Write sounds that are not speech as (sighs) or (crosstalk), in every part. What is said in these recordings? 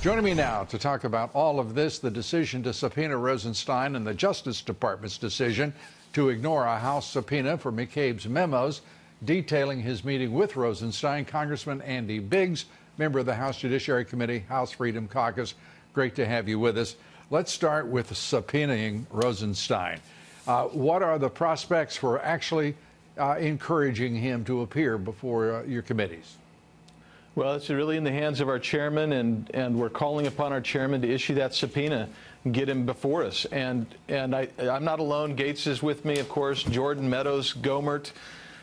Joining me now to talk about all of this the decision to subpoena Rosenstein and the Justice Department's decision to ignore a House subpoena for McCabe's memos detailing his meeting with Rosenstein, Congressman Andy Biggs, member of the House Judiciary Committee, House Freedom Caucus. Great to have you with us. Let's start with subpoenaing Rosenstein. Uh, what are the prospects for actually uh, encouraging him to appear before uh, your committees? Well, it's really in the hands of our chairman, and, and we're calling upon our chairman to issue that subpoena, get him before us. And, and I, I'm not alone. Gates is with me, of course, Jordan, Meadows, Gomert.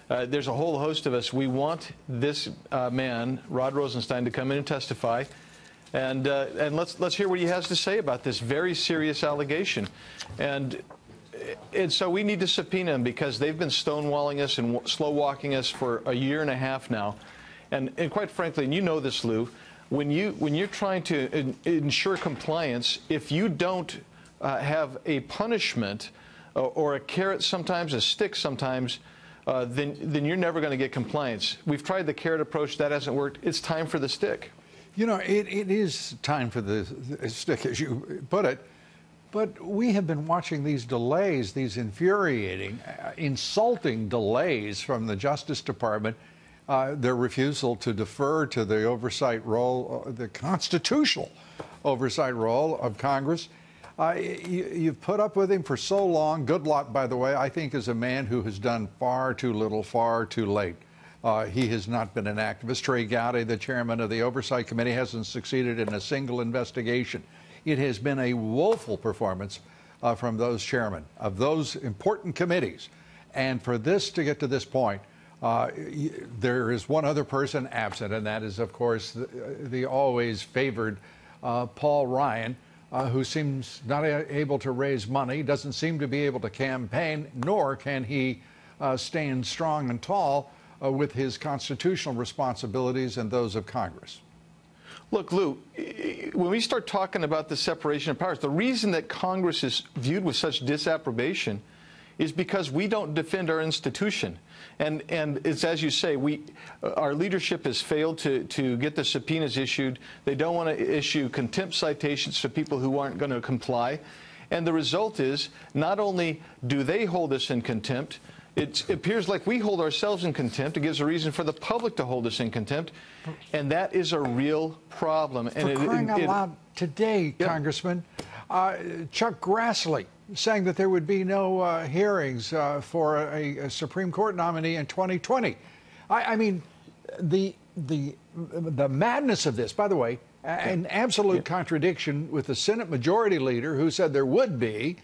Uh, there's a whole host of us. We want this uh, man, Rod Rosenstein, to come in and testify. And, uh, and let's, let's hear what he has to say about this very serious allegation. And and so we need to subpoena him because they've been stonewalling us and slow walking us for a year and a half now. And, and quite frankly, and you know this, Lou, when, you, when you're trying to in, ensure compliance, if you don't uh, have a punishment uh, or a carrot sometimes, a stick sometimes, uh, then, then you're never going to get compliance. We've tried the carrot approach. That hasn't worked. It's time for the stick. You know, it, it is time for the, the stick, as you put it. But we have been watching these delays, these infuriating, uh, insulting delays from the Justice Department uh, their refusal to defer to the oversight role, uh, the constitutional oversight role of Congress. Uh, you, have put up with him for so long. luck, by the way, I think is a man who has done far too little, far too late. Uh, he has not been an activist. Trey Gowdy, the chairman of the Oversight Committee, hasn't succeeded in a single investigation. It has been a woeful performance uh, from those chairmen of those important committees. And for this to get to this point, uh, there is one other person absent, and that is, of course, the, the always favored uh, Paul Ryan, uh, who seems not able to raise money, doesn't seem to be able to campaign, nor can he uh, stand strong and tall uh, with his constitutional responsibilities and those of Congress. Look, Lou, when we start talking about the separation of powers, the reason that Congress is viewed with such disapprobation is because we don't defend our institution. And, and it's as you say, we, our leadership has failed to, to get the subpoenas issued. They don't want to issue contempt citations to people who aren't going to comply. And the result is not only do they hold us in contempt, it appears like we hold ourselves in contempt. It gives a reason for the public to hold us in contempt. And that is a real problem. For and for crying it, it, out loud today, Congressman, uh, Chuck Grassley saying that there would be no uh, hearings uh, for a, a, Supreme Court nominee in 2020. I, I, mean, the the the madness of this. By the way, an absolute yeah. contradiction with the Senate Majority Leader, who said there would be.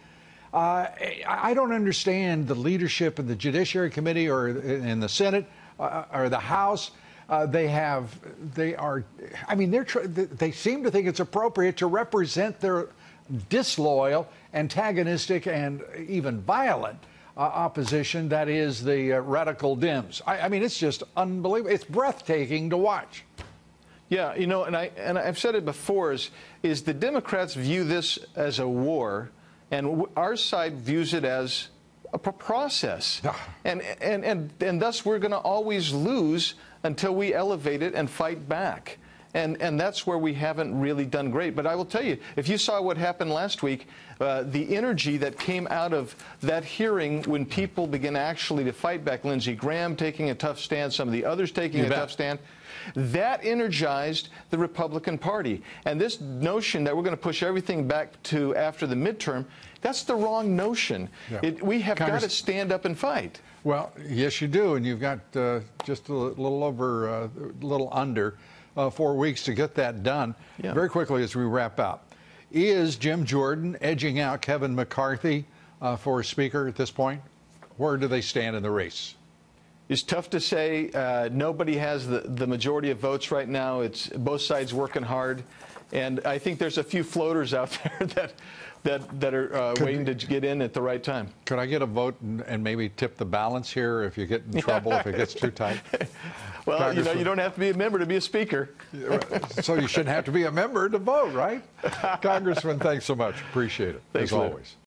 Uh, I don't understand the leadership in the Judiciary Committee or in the Senate uh, or the House. Uh, they have they are i mean they're they seem to think it's appropriate to represent their disloyal, antagonistic, and even violent uh, opposition that is the uh, radical Dems. I, I, mean, it's just unbelievable. It's breathtaking to watch. Yeah, you know, and I and I've said it before is is the Democrats view this as a war, and our side views it as a process, (sighs) and and and and thus we're going to always lose until we elevate it and fight back and, and that's where we haven't really done great. But I will tell you, if you saw what happened last week, uh, the energy that came out of that hearing when people began actually to fight back, Lindsey Graham taking a tough stand, some of the others taking you a bet. tough stand, that energized the Republican Party. And this notion that we're going to push everything back to after the midterm, that's the wrong notion. Yeah. It, we have Congress got to stand up and fight. Well, yes, you do, and you've got uh, just a little over, a uh, little under uh, four weeks to get that done. Yeah. Very quickly as we wrap up, is Jim Jordan edging out Kevin McCarthy uh, for Speaker at this point? Where do they stand in the race? It's tough to say. Uh, nobody has the, the majority of votes right now. It's both sides working hard. And I think there's a few floaters out (laughs) there that that that are uh, waiting to get in at the right time. Could I get a vote and, and maybe tip the balance here if you get in trouble if it gets too tight? (laughs) well, you know, you don't have to be a member to be a speaker. so you shouldn't have to be a member to vote, right? (laughs) Congressman, thanks so much. Appreciate it. Thanks, as always.